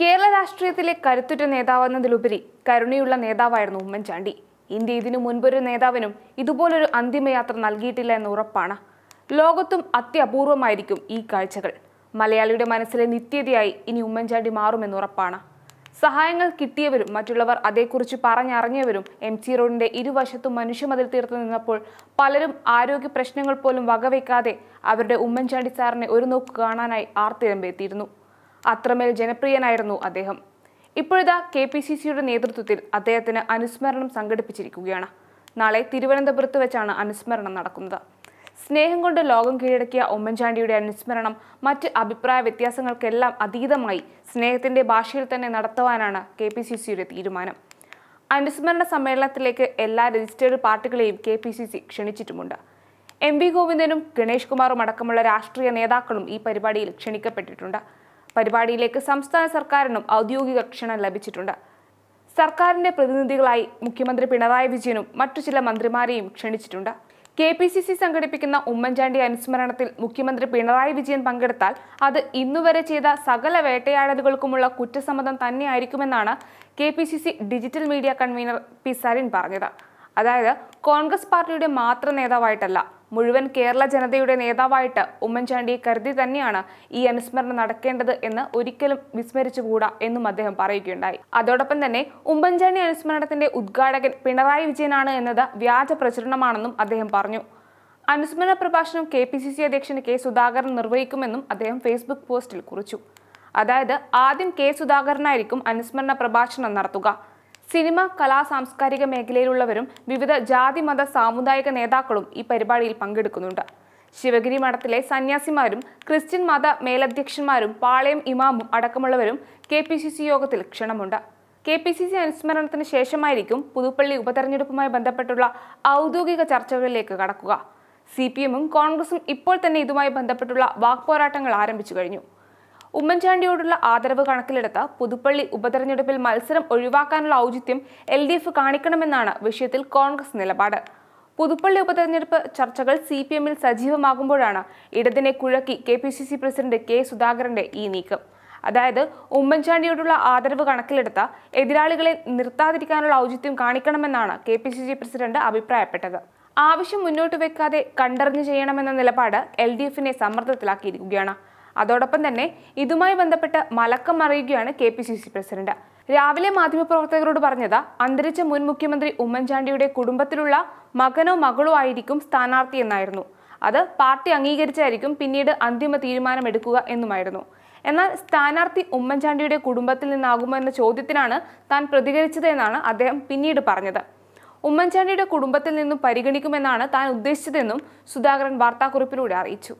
കേരള രാഷ്ട്രീയത്തിലെ കരുത്തുറ്റ നേതാവെന്നതിലുപരി കരുണയുള്ള നേതാവായിരുന്നു ഉമ്മൻചാണ്ടി ഇന്ത്യ ഇതിനു മുൻപൊരു നേതാവിനും ഇതുപോലൊരു അന്തിമയാത്ര നൽകിയിട്ടില്ല എന്ന് ഉറപ്പാണ് ലോകത്തും അത്യപൂർവമായിരിക്കും ഈ കാഴ്ചകൾ മലയാളിയുടെ മനസ്സിലെ നിത്യതയായി ഇനി ഉമ്മൻചാണ്ടി മാറുമെന്ന് ഉറപ്പാണ് സഹായങ്ങൾ കിട്ടിയവരും മറ്റുള്ളവർ അതേക്കുറിച്ച് പറഞ്ഞറിഞ്ഞവരും എം സി റോഡിന്റെ ഇരുവശത്തും മനുഷ്യമതിൽ തീർത്ത് നിന്നപ്പോൾ പലരും ആരോഗ്യ പ്രശ്നങ്ങൾ പോലും വകവെക്കാതെ അവരുടെ ഉമ്മൻചാണ്ടി സാറിനെ ഒരു നോക്ക് കാണാനായി ആർത്തിരമ്പെത്തിയിരുന്നു അത്രമേൽ ജനപ്രിയനായിരുന്നു അദ്ദേഹം ഇപ്പോഴിതാ കെ പി സി സിയുടെ നേതൃത്വത്തിൽ അദ്ദേഹത്തിന് അനുസ്മരണം സംഘടിപ്പിച്ചിരിക്കുകയാണ് നാളെ തിരുവനന്തപുരത്ത് വെച്ചാണ് അനുസ്മരണം നടക്കുന്നത് സ്നേഹം കൊണ്ട് ലോകം കീഴടക്കിയ ഉമ്മൻചാണ്ടിയുടെ അനുസ്മരണം മറ്റ് അഭിപ്രായ വ്യത്യാസങ്ങൾക്കെല്ലാം അതീതമായി സ്നേഹത്തിന്റെ ഭാഷയിൽ തന്നെ നടത്തുവാനാണ് കെ പി സി സിയുടെ തീരുമാനം അനുസ്മരണ സമ്മേളനത്തിലേക്ക് എല്ലാ രജിസ്റ്റേർഡ് പാർട്ടികളെയും കെ പി സി സി ക്ഷണിച്ചിട്ടുമുണ്ട് എം വി ഗോവിന്ദനും ഗണേഷ് കുമാറും അടക്കമുള്ള രാഷ്ട്രീയ നേതാക്കളും ഈ പരിപാടിയിൽ ക്ഷണിക്കപ്പെട്ടിട്ടുണ്ട് പരിപാടിയിലേക്ക് സംസ്ഥാന സർക്കാരിനും ഔദ്യോഗിക ക്ഷണം ലഭിച്ചിട്ടുണ്ട് സർക്കാരിന്റെ പ്രതിനിധികളായി മുഖ്യമന്ത്രി പിണറായി വിജയനും മറ്റു ചില മന്ത്രിമാരെയും ക്ഷണിച്ചിട്ടുണ്ട് കെ പി സി സി സംഘടിപ്പിക്കുന്ന ഉമ്മൻചാണ്ടി അനുസ്മരണത്തിൽ മുഖ്യമന്ത്രി പിണറായി വിജയൻ പങ്കെടുത്താൽ അത് ഇന്നുവരെ ചെയ്ത സകല വേട്ടയാടലുകൾക്കുമുള്ള കുറ്റസമ്മതം തന്നെയായിരിക്കുമെന്നാണ് K P C C digital media convener P Sarin പറഞ്ഞത് അതായത് കോൺഗ്രസ് പാർട്ടിയുടെ മാത്രം നേതാവായിട്ടല്ല മുഴുവൻ കേരള ജനതയുടെ നേതാവായിട്ട് ഉമ്മൻചാണ്ടി കരുതി തന്നെയാണ് ഈ അനുസ്മരണം നടക്കേണ്ടത് എന്ന് ഒരിക്കലും വിസ്മരിച്ചുകൂടാ എന്നും അദ്ദേഹം പറയുകയുണ്ടായി അതോടൊപ്പം തന്നെ ഉമ്മൻചാണ്ടി അനുസ്മരണത്തിന്റെ ഉദ്ഘാടകൻ പിണറായി വിജയനാണ് എന്നത് വ്യാജ പ്രചരണമാണെന്നും അദ്ദേഹം പറഞ്ഞു അനുസ്മരണ പ്രഭാഷണം കെ പി സി സി അധ്യക്ഷൻ കെ സുധാകരൻ നിർവഹിക്കുമെന്നും അദ്ദേഹം ഫേസ്ബുക്ക് പോസ്റ്റിൽ കുറിച്ചു അതായത് ആദ്യം കെ സുധാകരനായിരിക്കും അനുസ്മരണ പ്രഭാഷണം നടത്തുക സിനിമ കലാ സാംസ്കാരിക മേഖലയിലുള്ളവരും വിവിധ ജാതി മത സാമുദായിക നേതാക്കളും ഈ പരിപാടിയിൽ പങ്കെടുക്കുന്നുണ്ട് ശിവഗിരി മഠത്തിലെ സന്യാസിമാരും ക്രിസ്ത്യൻ മത മേലധ്യക്ഷന്മാരും പാളയം ഇമാമും അടക്കമുള്ളവരും കെ പി സി സി യോഗത്തിൽ ക്ഷണമുണ്ട് കെ പി സി സി അനുസ്മരണത്തിന് ശേഷമായിരിക്കും പുതുപ്പള്ളി ഉപതെരഞ്ഞെടുപ്പുമായി ബന്ധപ്പെട്ടുള്ള ഔദ്യോഗിക ചർച്ചകളിലേക്ക് കടക്കുക സി പി എമ്മും കോൺഗ്രസും ഇപ്പോൾ തന്നെ ഇതുമായി ബന്ധപ്പെട്ടുള്ള വാക്പോരാട്ടങ്ങൾ ആരംഭിച്ചു കഴിഞ്ഞു ഉമ്മൻചാണ്ടിയോടുള്ള ആദരവ് കണക്കിലെടുത്ത് പുതുപ്പള്ളി ഉപതെരഞ്ഞെടുപ്പിൽ മത്സരം ഒഴിവാക്കാനുള്ള ഔചിത്യം എൽ ഡി എഫ് കാണിക്കണമെന്നാണ് വിഷയത്തിൽ കോൺഗ്രസ് നിലപാട് പുതുപ്പള്ളി ഉപതെരഞ്ഞെടുപ്പ് ചർച്ചകൾ സി പി എമ്മിൽ സജീവമാകുമ്പോഴാണ് ഇടതിനെ കുഴക്കി K P C C president K സുധാകരന്റെ ഈ നീക്കം അതായത് ഉമ്മൻചാണ്ടിയോടുള്ള ആദരവ് കണക്കിലെടുത്ത എതിരാളികളെ നിർത്താതിരിക്കാനുള്ള ഔചിത്യം കാണിക്കണമെന്നാണ് K P C C president അഭിപ്രായപ്പെട്ടത് ആവശ്യം മുന്നോട്ട് വെക്കാതെ കണ്ടറിഞ്ഞു ചെയ്യണമെന്ന നിലപാട് എൽ ഡി എഫിനെ സമ്മർദ്ദത്തിലാക്കിയിരിക്കുകയാണ് അതോടൊപ്പം തന്നെ ഇതുമായി ബന്ധപ്പെട്ട് മലക്കം അറിയുകയാണ് K P C C president രാവിലെ മാധ്യമപ്രവർത്തകരോട് പറഞ്ഞത് അന്തരിച്ച മുൻ മുഖ്യമന്ത്രി ഉമ്മൻചാണ്ടിയുടെ കുടുംബത്തിലുള്ള മകനോ മകളോ ആയിരിക്കും സ്ഥാനാർത്ഥി എന്നായിരുന്നു അത് പാർട്ടി അംഗീകരിച്ചായിരിക്കും പിന്നീട് അന്തിമ തീരുമാനമെടുക്കുക എന്നുമായിരുന്നു എന്നാൽ സ്ഥാനാർത്ഥി ഉമ്മൻചാണ്ടിയുടെ കുടുംബത്തിൽ നിന്നാകുമോ എന്ന ചോദ്യത്തിനാണ് താൻ പ്രതികരിച്ചത് എന്നാണ് അദ്ദേഹം പിന്നീട് പറഞ്ഞത് ഉമ്മൻചാണ്ടിയുടെ കുടുംബത്തിൽ നിന്നും പരിഗണിക്കുമെന്നാണ് താൻ ഉദ്ദേശിച്ചതെന്നും സുധാകരൻ വാർത്താക്കുറിപ്പിലൂടെ അറിയിച്ചു